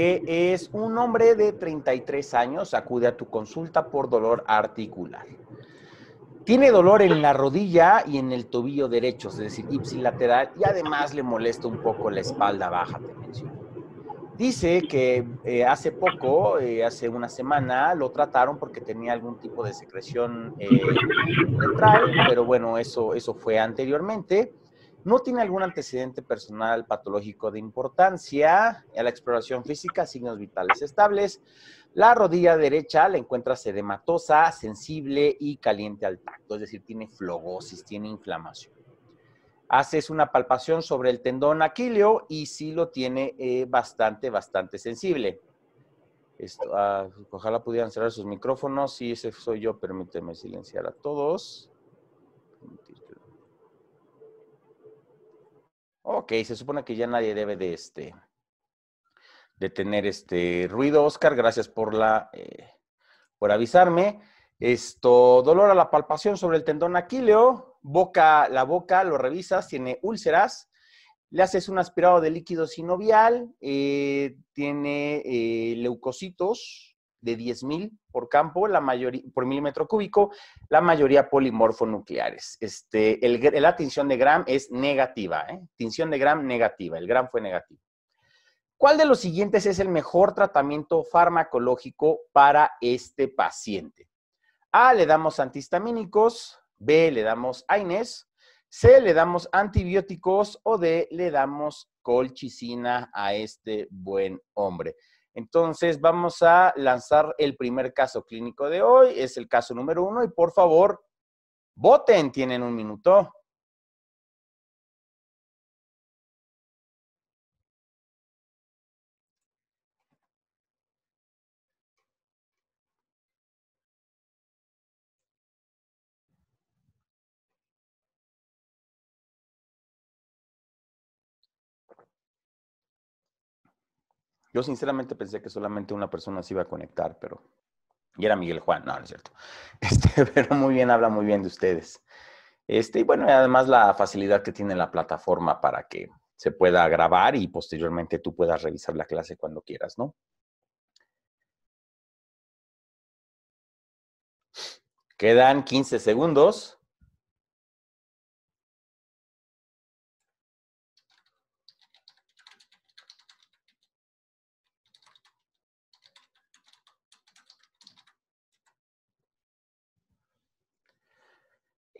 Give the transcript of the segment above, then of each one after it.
es un hombre de 33 años, acude a tu consulta por dolor articular. Tiene dolor en la rodilla y en el tobillo derecho, es decir, ipsilateral, y además le molesta un poco la espalda baja, te menciono. Dice que eh, hace poco, eh, hace una semana, lo trataron porque tenía algún tipo de secreción central, eh, pero bueno, eso, eso fue anteriormente. No tiene algún antecedente personal patológico de importancia. A la exploración física, signos vitales estables. La rodilla derecha la encuentra sedematosa, sensible y caliente al tacto, es decir, tiene flogosis, tiene inflamación. Haces una palpación sobre el tendón aquileo y sí lo tiene eh, bastante, bastante sensible. Ah, ojalá pudieran cerrar sus micrófonos. si ese soy yo. Permíteme silenciar a todos. Ok, se supone que ya nadie debe de este de tener este ruido, Oscar. Gracias por la eh, por avisarme. Esto, dolor a la palpación sobre el tendón aquileo, boca, la boca, lo revisas, tiene úlceras, le haces un aspirado de líquido sinovial, eh, tiene eh, leucocitos, de 10.000 por campo, la por milímetro cúbico, la mayoría polimorfonucleares. Este, la tinción de Gram es negativa, ¿eh? tinción de Gram negativa, el Gram fue negativo. ¿Cuál de los siguientes es el mejor tratamiento farmacológico para este paciente? A, le damos antihistamínicos, B, le damos AINES, C, le damos antibióticos o D, le damos colchicina a este buen hombre. Entonces vamos a lanzar el primer caso clínico de hoy, es el caso número uno y por favor, voten, tienen un minuto. Yo sinceramente pensé que solamente una persona se iba a conectar, pero... Y era Miguel Juan, no, no es cierto. Este, pero muy bien, habla muy bien de ustedes. Este, y bueno, además la facilidad que tiene la plataforma para que se pueda grabar y posteriormente tú puedas revisar la clase cuando quieras, ¿no? Quedan 15 segundos.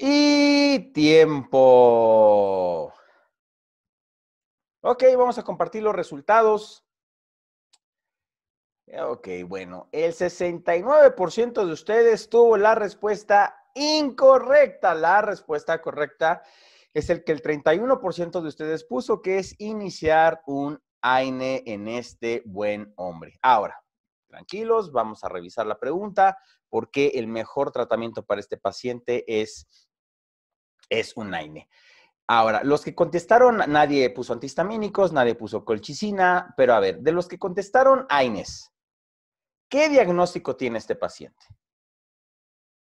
Y tiempo. Ok, vamos a compartir los resultados. Ok, bueno, el 69% de ustedes tuvo la respuesta incorrecta. La respuesta correcta es el que el 31% de ustedes puso, que es iniciar un AINE en este buen hombre. Ahora, tranquilos, vamos a revisar la pregunta, qué el mejor tratamiento para este paciente es es un AINE. Ahora, los que contestaron, nadie puso antihistamínicos, nadie puso colchicina, pero a ver, de los que contestaron AINES, ¿qué diagnóstico tiene este paciente?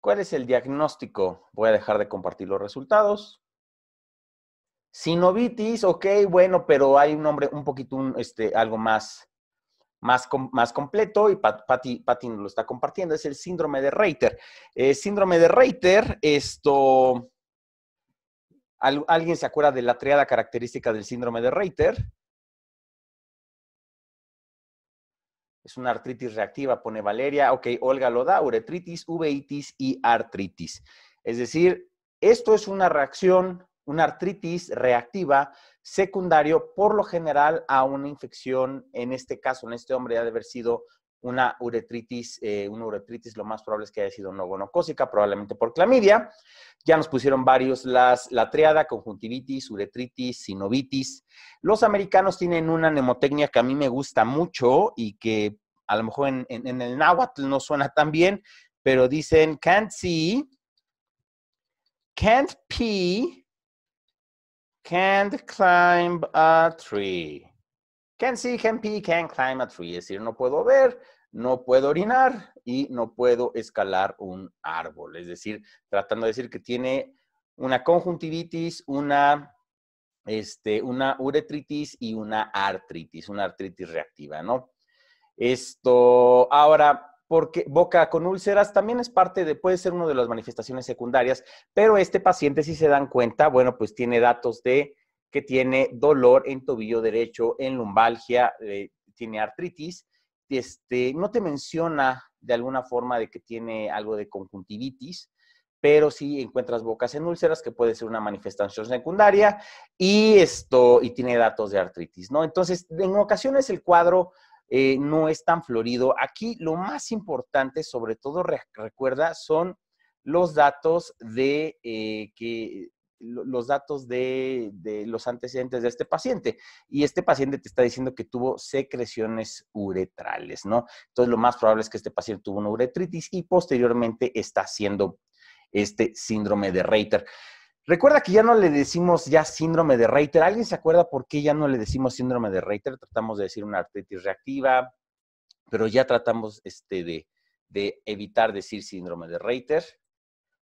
¿Cuál es el diagnóstico? Voy a dejar de compartir los resultados. Sinovitis, ok, bueno, pero hay un nombre un poquito, este, algo más, más, más completo y Pati Patty, lo está compartiendo, es el síndrome de Reiter. Eh, síndrome de Reiter, esto ¿Alguien se acuerda de la triada característica del síndrome de Reiter? Es una artritis reactiva, pone Valeria. Ok, Olga lo da, uretritis, uveitis y artritis. Es decir, esto es una reacción, una artritis reactiva secundario, por lo general, a una infección, en este caso, en este hombre, ha de haber sido una uretritis, eh, una uretritis lo más probable es que haya sido no gonocósica, probablemente por clamidia. Ya nos pusieron varios las, la triada, conjuntivitis, uretritis, sinovitis. Los americanos tienen una nemotecnia que a mí me gusta mucho y que a lo mejor en, en el náhuatl no suena tan bien, pero dicen can't see, can't pee, can't climb a tree. Can see, can pee, can climb a tree. Es decir, no puedo ver, no puedo orinar y no puedo escalar un árbol. Es decir, tratando de decir que tiene una conjuntivitis, una, este, una uretritis y una artritis, una artritis reactiva, ¿no? Esto, ahora, porque boca con úlceras también es parte de, puede ser una de las manifestaciones secundarias, pero este paciente, si se dan cuenta, bueno, pues tiene datos de que tiene dolor en tobillo derecho, en lumbalgia, eh, tiene artritis. Este, no te menciona de alguna forma de que tiene algo de conjuntivitis, pero sí encuentras bocas en úlceras, que puede ser una manifestación secundaria, y esto, y tiene datos de artritis, ¿no? Entonces, en ocasiones el cuadro eh, no es tan florido. Aquí lo más importante, sobre todo recuerda, son los datos de eh, que los datos de, los antecedentes de este paciente. Y este paciente te está diciendo que tuvo secreciones uretrales, ¿no? Entonces, lo más probable es que este paciente tuvo una uretritis y posteriormente está haciendo este síndrome de Reiter. Recuerda que ya no le decimos ya síndrome de Reiter. ¿Alguien se acuerda por qué ya no le decimos síndrome de Reiter? Tratamos de decir una artritis reactiva, pero ya tratamos este, de evitar decir síndrome de Reiter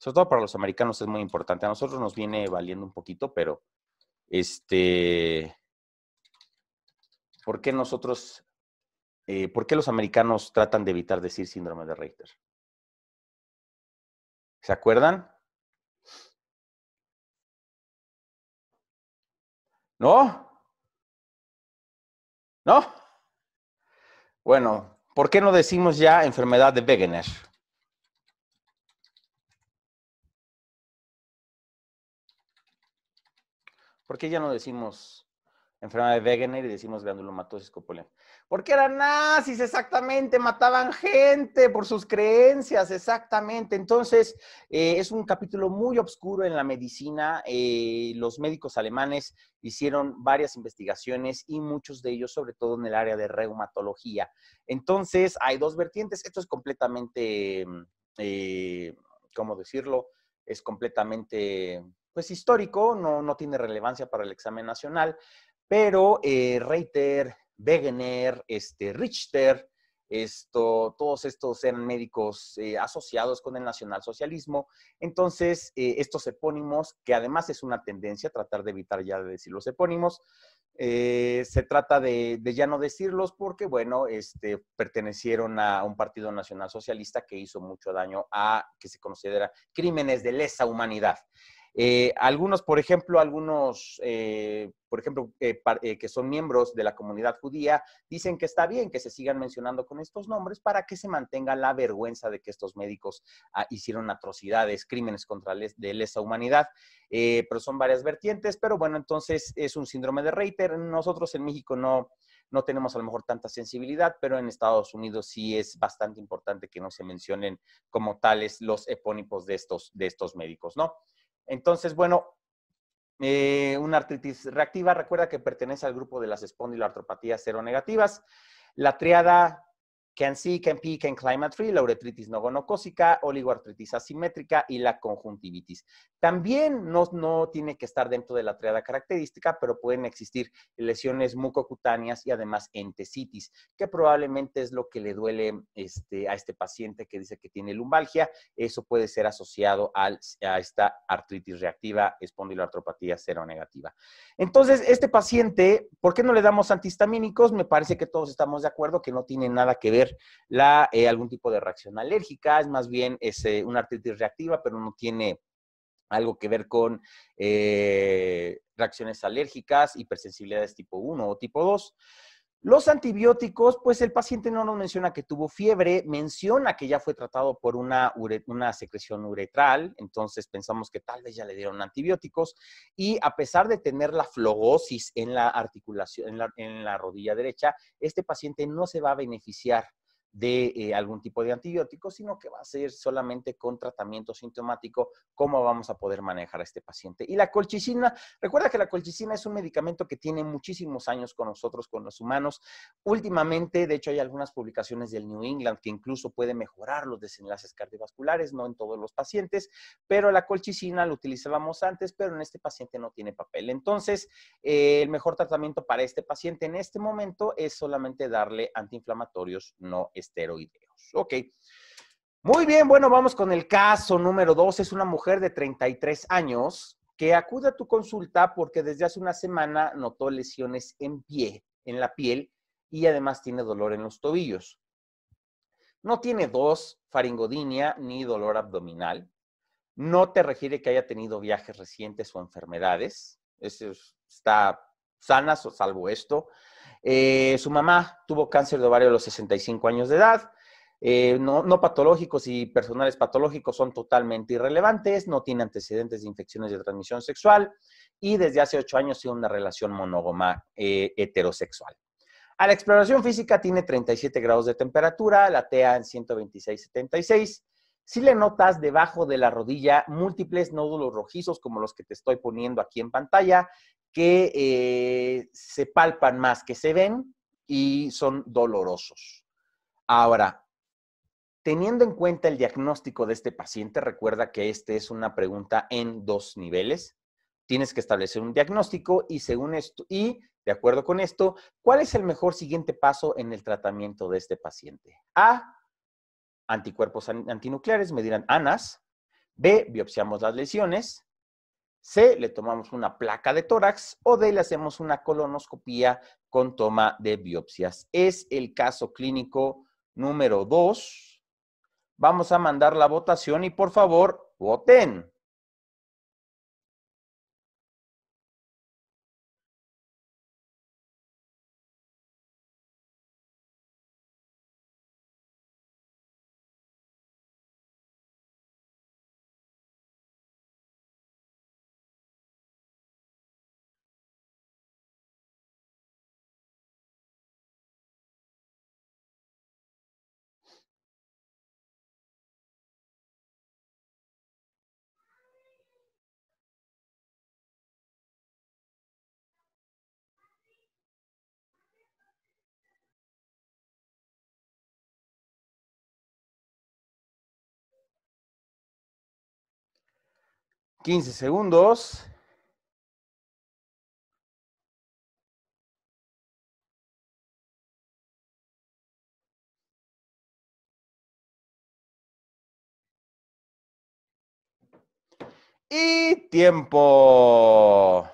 sobre todo para los americanos es muy importante. A nosotros nos viene valiendo un poquito, pero este, ¿por qué nosotros, eh, por qué los americanos tratan de evitar decir síndrome de Reiter? ¿Se acuerdan? ¿No? ¿No? Bueno, ¿por qué no decimos ya enfermedad de Wegener? qué ya no decimos enfermedad de Wegener y decimos glandulomatosis copulenta. Porque eran nazis, exactamente, mataban gente por sus creencias, exactamente. Entonces, eh, es un capítulo muy oscuro en la medicina. Eh, los médicos alemanes hicieron varias investigaciones y muchos de ellos, sobre todo en el área de reumatología. Entonces, hay dos vertientes. Esto es completamente, eh, ¿cómo decirlo? Es completamente pues histórico, no, tiene relevancia para el examen nacional, pero eh, Reiter, Wegener, este, Richter, esto, todos estos eran médicos eh, asociados con el nacionalsocialismo. Entonces, eh, estos epónimos, que además es una tendencia tratar de evitar ya de decir los epónimos, se trata de, ya no decirlos porque, bueno, este, pertenecieron a un partido nacionalsocialista que hizo mucho daño a, que se considera, crímenes de lesa humanidad. Eh, algunos, por ejemplo, algunos, eh, por ejemplo, eh, que son miembros de la comunidad judía, dicen que está bien que se sigan mencionando con estos nombres para que se mantenga la vergüenza de que estos médicos ah, hicieron atrocidades, crímenes contra les, lesa humanidad. pero son varias vertientes, pero bueno, entonces es un síndrome de Reiter. Nosotros en México no, tenemos a lo mejor tanta sensibilidad, pero en Estados Unidos sí es bastante importante que no se mencionen como tales los epónipos de estos, de estos médicos, ¿no? Entonces, bueno, eh, una artritis reactiva, recuerda que pertenece al grupo de las espondiloartropatías seronegativas. La triada CAN-C, CAN-P, CAN-Climate free la uretritis no gonocósica, oligoartritis asimétrica y la conjuntivitis. También no, no tiene que estar dentro de la triada característica, pero pueden existir lesiones mucocutáneas y además entesitis, que probablemente es lo que le duele este, a este paciente que dice que tiene lumbalgia. Eso puede ser asociado al, a esta artritis reactiva, espondiloartropatía negativa. Entonces, este paciente, ¿por qué no le damos antihistamínicos? Me parece que todos estamos de acuerdo que no tiene nada que ver la, eh, algún tipo de reacción alérgica, es más bien es, eh, una artritis reactiva, pero no tiene algo que ver con eh, reacciones alérgicas, hipersensibilidades tipo 1 o tipo 2. Los antibióticos, pues el paciente no nos menciona que tuvo fiebre, menciona que ya fue tratado por una, secreción uretral, entonces pensamos que tal vez ya le dieron antibióticos, y a pesar de tener la flogosis en la articulación, en la rodilla derecha, este paciente no se va a beneficiar de eh, algún tipo de antibiótico, sino que va a ser solamente con tratamiento sintomático, cómo vamos a poder manejar a este paciente. Y la colchicina, recuerda que la colchicina es un medicamento que tiene muchísimos años con nosotros, con los humanos. Últimamente, de hecho, hay algunas publicaciones del New England que incluso puede mejorar los desenlaces cardiovasculares, no en todos los pacientes, pero la colchicina la utilizábamos antes, pero en este paciente no tiene papel. Entonces, eh, el mejor tratamiento para este paciente en este momento es solamente darle antiinflamatorios no esteroideos. Ok. Muy bien, bueno, vamos con el caso número dos. Es una mujer de 33 años que acude a tu consulta porque desde hace una semana notó lesiones en pie, en la piel, y además tiene dolor en los tobillos. No tiene dos, faringodinia ni dolor abdominal. No te refiere que haya tenido viajes recientes o enfermedades. Eso está sana, salvo esto. Eh, su mamá tuvo cáncer de ovario a los 65 años de edad. Eh, no, patológicos y personales patológicos son totalmente irrelevantes, no tiene antecedentes de infecciones de transmisión sexual y desde hace ocho años tiene una relación monógoma eh, heterosexual. A la exploración física tiene 37 grados de temperatura, la TEA en 126.76. Si le notas debajo de la rodilla múltiples nódulos rojizos como los que te estoy poniendo aquí en pantalla, que eh, se palpan más, que se ven y son dolorosos. Ahora, teniendo en cuenta el diagnóstico de este paciente, recuerda que esta es una pregunta en dos niveles. Tienes que establecer un diagnóstico y según esto, y de acuerdo con esto, ¿cuál es el mejor siguiente paso en el tratamiento de este paciente? A, anticuerpos antinucleares, me dirán ANAS. Ah, B, biopsiamos las lesiones. C, le tomamos una placa de tórax o D, le hacemos una colonoscopía con toma de biopsias. Es el caso clínico número 2. Vamos a mandar la votación y por favor, voten. 15 segundos. Y tiempo.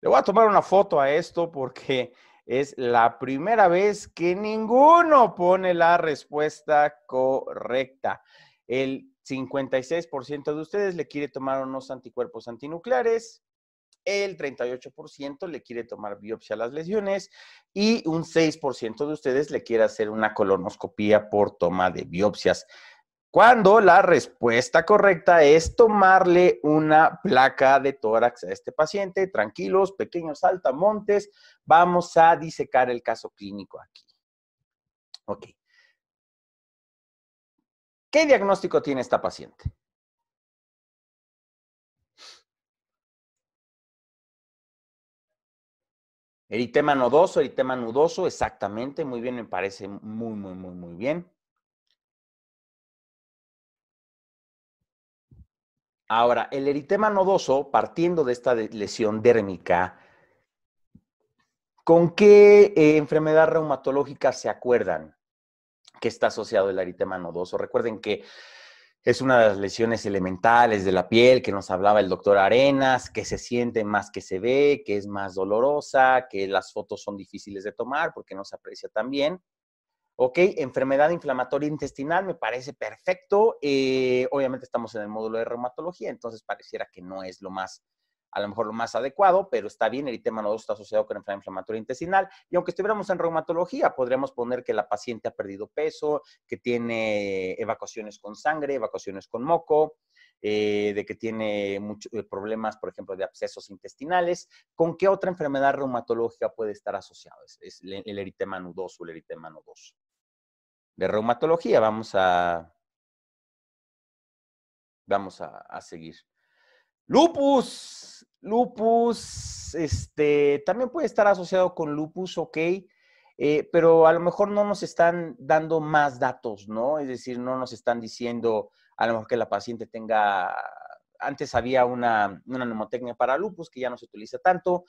Le voy a tomar una foto a esto porque es la primera vez que ninguno pone la respuesta correcta. El 56% de ustedes le quiere tomar unos anticuerpos antinucleares, el 38% le quiere tomar biopsia a las lesiones y un 6% de ustedes le quiere hacer una colonoscopía por toma de biopsias. Cuando la respuesta correcta es tomarle una placa de tórax a este paciente, tranquilos, pequeños altamontes, vamos a disecar el caso clínico aquí. Ok. ¿Qué diagnóstico tiene esta paciente? Eritema nodoso, eritema nudoso, exactamente, muy bien, me parece muy, muy, muy, muy bien. Ahora, el eritema nodoso, partiendo de esta lesión dérmica, ¿con qué eh, enfermedad reumatológica se acuerdan? que está asociado el aritema nodoso. Recuerden que es una de las lesiones elementales de la piel que nos hablaba el doctor Arenas, que se siente más que se ve, que es más dolorosa, que las fotos son difíciles de tomar porque no se aprecia tan bien. Ok, enfermedad inflamatoria intestinal me parece perfecto. Eh, obviamente estamos en el módulo de reumatología, entonces pareciera que no es lo más a lo mejor lo más adecuado, pero está bien, el eritema nodoso está asociado con enfermedad inflamatoria intestinal. Y aunque estuviéramos en reumatología, podríamos poner que la paciente ha perdido peso, que tiene evacuaciones con sangre, evacuaciones con moco, eh, de que tiene muchos eh, problemas, por ejemplo, de abscesos intestinales. ¿Con qué otra enfermedad reumatológica puede estar asociado? Es, el, e el eritema nudoso, el eritema nodoso. De reumatología vamos a... Vamos a seguir. Lupus, lupus, este, también puede estar asociado con lupus, ok, eh, pero a lo mejor no nos están dando más datos, ¿no? Es decir, no nos están diciendo a lo mejor que la paciente tenga, antes había una, una para lupus que ya no se utiliza tanto,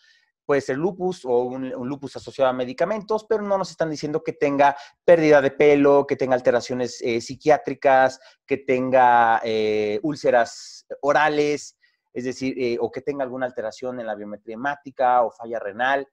puede ser lupus o un, lupus asociado a medicamentos, pero no nos están diciendo que tenga pérdida de pelo, que tenga alteraciones eh, psiquiátricas, que tenga eh, úlceras orales, es decir, eh, o que tenga alguna alteración en la biometría hemática o falla renal.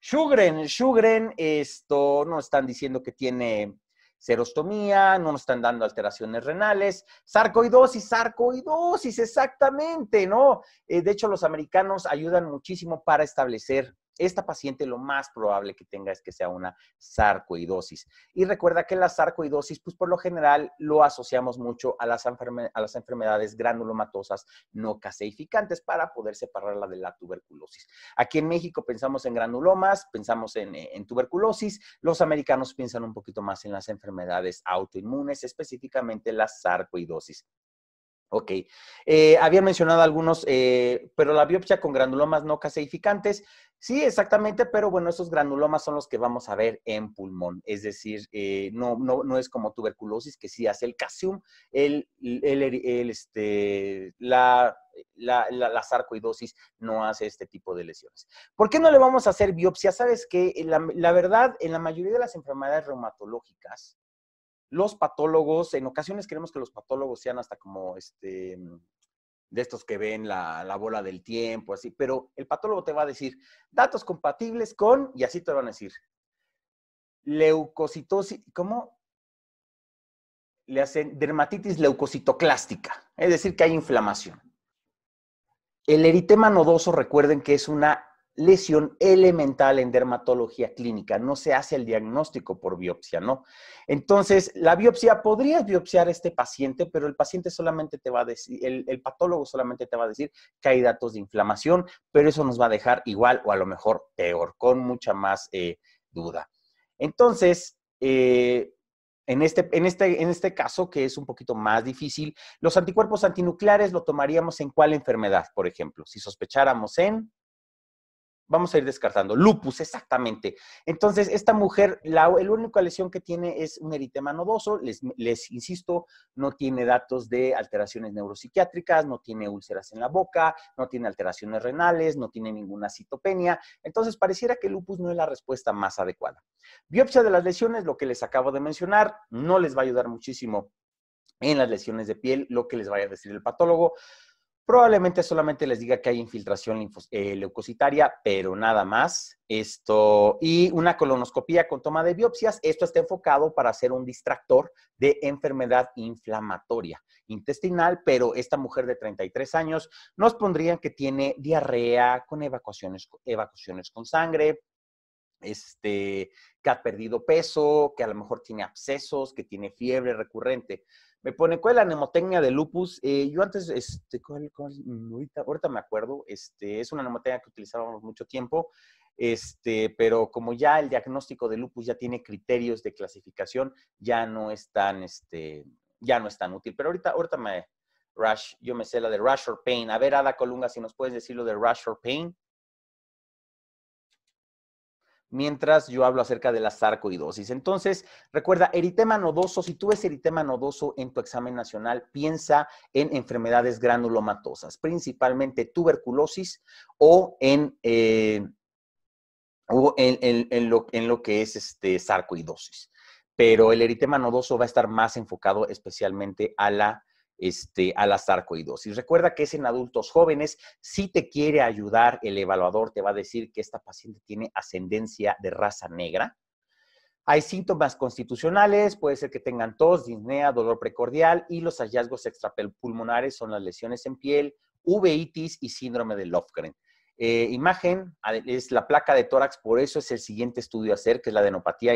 Sugren, Sugren, esto no están diciendo que tiene serostomía, no nos están dando alteraciones renales, sarcoidosis, sarcoidosis, exactamente, ¿no? Eh, de hecho, los americanos ayudan muchísimo para establecer esta paciente lo más probable que tenga es que sea una sarcoidosis. Y recuerda que la sarcoidosis, pues por lo general lo asociamos mucho a las, enfermedades granulomatosas no caseificantes para poder separarla de la tuberculosis. Aquí en México pensamos en granulomas, pensamos en, eh, tuberculosis, los americanos piensan un poquito más en las enfermedades autoinmunes, específicamente la sarcoidosis. Ok. Eh, había mencionado algunos, eh, pero la biopsia con granulomas no caseificantes Sí, exactamente, pero bueno, esos granulomas son los que vamos a ver en pulmón, es decir, eh, no, no, no, es como tuberculosis que sí hace el casium, el, el, este, la, la, la, sarcoidosis no hace este tipo de lesiones. ¿Por qué no le vamos a hacer biopsia? Sabes que la verdad, en la mayoría de las enfermedades reumatológicas, los patólogos, en ocasiones queremos que los patólogos sean hasta como este, de estos que ven la, bola del tiempo, así, pero el patólogo te va a decir datos compatibles con, y así te van a decir, leucocitosis, ¿cómo? Le hacen dermatitis leucocitoclástica, es decir, que hay inflamación. El eritema nodoso, recuerden que es una lesión elemental en dermatología clínica, no se hace el diagnóstico por biopsia, ¿no? Entonces, la biopsia, podrías biopsiar a este paciente, pero el paciente solamente te va a decir, el, patólogo solamente te va a decir que hay datos de inflamación, pero eso nos va a dejar igual o a lo mejor peor, con mucha más eh, duda. Entonces, eh, en este, en, este, en este caso, que es un poquito más difícil, los anticuerpos antinucleares lo tomaríamos en cuál enfermedad, por ejemplo, si sospecháramos en vamos a ir descartando. Lupus, exactamente. Entonces, esta mujer, la, única lesión que tiene es un eritema nodoso. Les, insisto, no tiene datos de alteraciones neuropsiquiátricas, no tiene úlceras en la boca, no tiene alteraciones renales, no tiene ninguna citopenia. Entonces, pareciera que lupus no es la respuesta más adecuada. Biopsia de las lesiones, lo que les acabo de mencionar, no les va a ayudar muchísimo en las lesiones de piel, lo que les vaya a decir el patólogo. Probablemente solamente les diga que hay infiltración eh, leucocitaria, pero nada más. Esto y una colonoscopía con toma de biopsias. Esto está enfocado para ser un distractor de enfermedad inflamatoria intestinal, pero esta mujer de 33 años nos pondrían que tiene diarrea con evacuaciones, evacuaciones con sangre, este, que ha perdido peso, que a lo mejor tiene abscesos, que tiene fiebre recurrente. Me pone, ¿cuál es la nemotecnia de lupus? Eh, yo antes, este, ¿cuál, mm, Ahorita, me acuerdo, este, es una mnemotecnia que utilizábamos mucho tiempo, este, pero como ya el diagnóstico de lupus ya tiene criterios de clasificación, ya no es tan, este, ya no es tan útil. Pero ahorita, ahorita me, Rush, yo me sé la de Rush or Pain. A ver, Ada Colunga, si nos puedes decir lo de Rush or Pain mientras yo hablo acerca de la sarcoidosis. Entonces, recuerda, eritema nodoso, si tú ves eritema nodoso en tu examen nacional, piensa en enfermedades granulomatosas, principalmente tuberculosis o en, eh, lo, en, lo, que es este, sarcoidosis. Pero el eritema nodoso va a estar más enfocado especialmente a la este, a la sarcoidosis. Recuerda que es en adultos jóvenes, si te quiere ayudar, el evaluador te va a decir que esta paciente tiene ascendencia de raza negra. Hay síntomas constitucionales, puede ser que tengan tos, disnea, dolor precordial y los hallazgos extrapulmonares son las lesiones en piel, uveitis y síndrome de Lofgren. Eh, imagen es la placa de tórax, por eso es el siguiente estudio a hacer, que es la adenopatía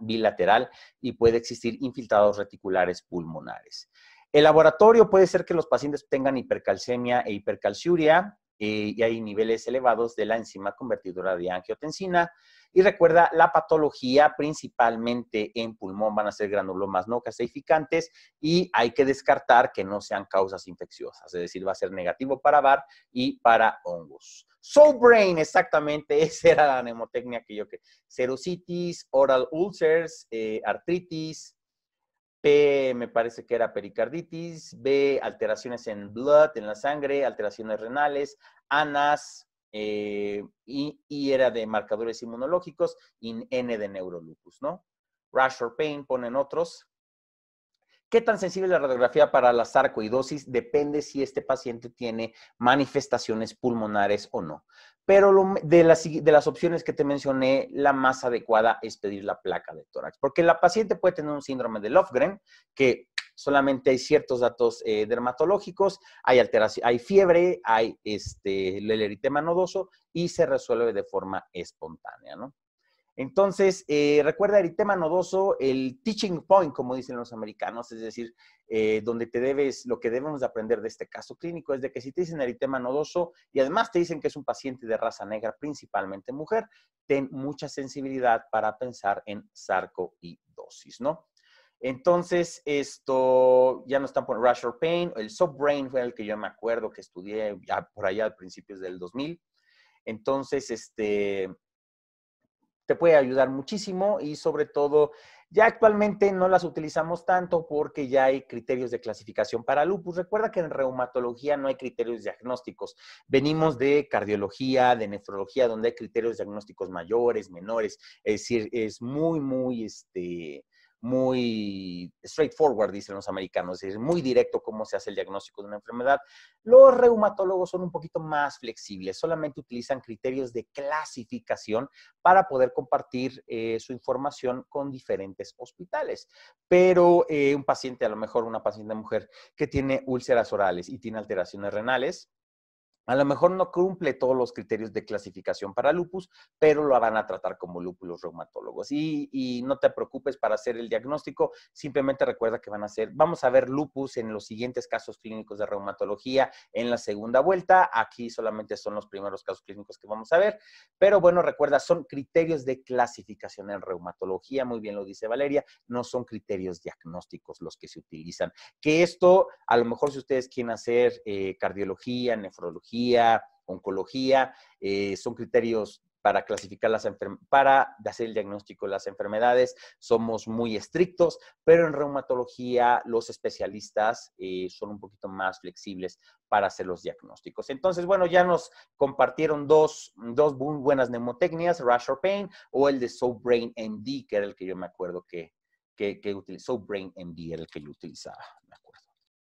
bilateral y puede existir infiltrados reticulares pulmonares. El laboratorio puede ser que los pacientes tengan hipercalcemia e hipercalciuria eh, y hay niveles elevados de la enzima convertidora de angiotensina. Y recuerda, la patología principalmente en pulmón van a ser granulomas no caseificantes y hay que descartar que no sean causas infecciosas, es decir, va a ser negativo para VAR y para hongos. Soul Brain, exactamente, esa era la nemotecnia que yo que. Cerositis, oral ulcers, eh, artritis, P, me parece que era pericarditis, B, alteraciones en blood, en la sangre, alteraciones renales, ANAS, eh, y, era de marcadores inmunológicos, y N de neurolupus, ¿no? or Pain ponen otros, ¿Qué tan sensible es la radiografía para la sarcoidosis? Depende si este paciente tiene manifestaciones pulmonares o no. Pero de, las, opciones que te mencioné, la más adecuada es pedir la placa de tórax, porque la paciente puede tener un síndrome de Lofgren, que solamente hay ciertos datos eh, dermatológicos, hay hay fiebre, hay este, el eritema nodoso y se resuelve de forma espontánea, ¿no? Entonces, eh, recuerda eritema nodoso, el teaching point, como dicen los americanos, es decir, eh, donde te debes, lo que debemos aprender de este caso clínico es de que si te dicen eritema nodoso y además te dicen que es un paciente de raza negra, principalmente mujer, ten mucha sensibilidad para pensar en sarcoidosis, ¿no? Entonces, esto ya no están por Rush or Pain, el Subbrain fue el que yo me acuerdo que estudié ya por allá a principios del 2000. Entonces, este, te puede ayudar muchísimo y sobre todo ya actualmente no las utilizamos tanto porque ya hay criterios de clasificación para lupus. Recuerda que en reumatología no hay criterios diagnósticos. Venimos de cardiología, de nefrología, donde hay criterios diagnósticos mayores, menores. Es decir, es muy, muy este, muy straightforward, dicen los americanos, es muy directo cómo se hace el diagnóstico de una enfermedad. Los reumatólogos son un poquito más flexibles, solamente utilizan criterios de clasificación para poder compartir eh, su información con diferentes hospitales. Pero eh, un paciente, a lo mejor una paciente mujer que tiene úlceras orales y tiene alteraciones renales, a lo mejor no cumple todos los criterios de clasificación para lupus, pero lo van a tratar como lúpulos reumatólogos. Y, no te preocupes para hacer el diagnóstico, simplemente recuerda que van a hacer, vamos a ver lupus en los siguientes casos clínicos de reumatología en la segunda vuelta. Aquí solamente son los primeros casos clínicos que vamos a ver, pero bueno, recuerda, son criterios de clasificación en reumatología, muy bien lo dice Valeria, no son criterios diagnósticos los que se utilizan. Que esto, a lo mejor si ustedes quieren hacer eh, cardiología, nefrología, oncología, eh, son criterios para clasificar las para hacer el diagnóstico de las enfermedades. Somos muy estrictos, pero en reumatología los especialistas eh, son un poquito más flexibles para hacer los diagnósticos. Entonces, bueno, ya nos compartieron dos, dos buenas mnemotecnias, Rash or Pain o el de So Brain MD, que era el que yo me acuerdo que, que, que utilizó. Brain MD era el que yo utilizaba, me acuerdo.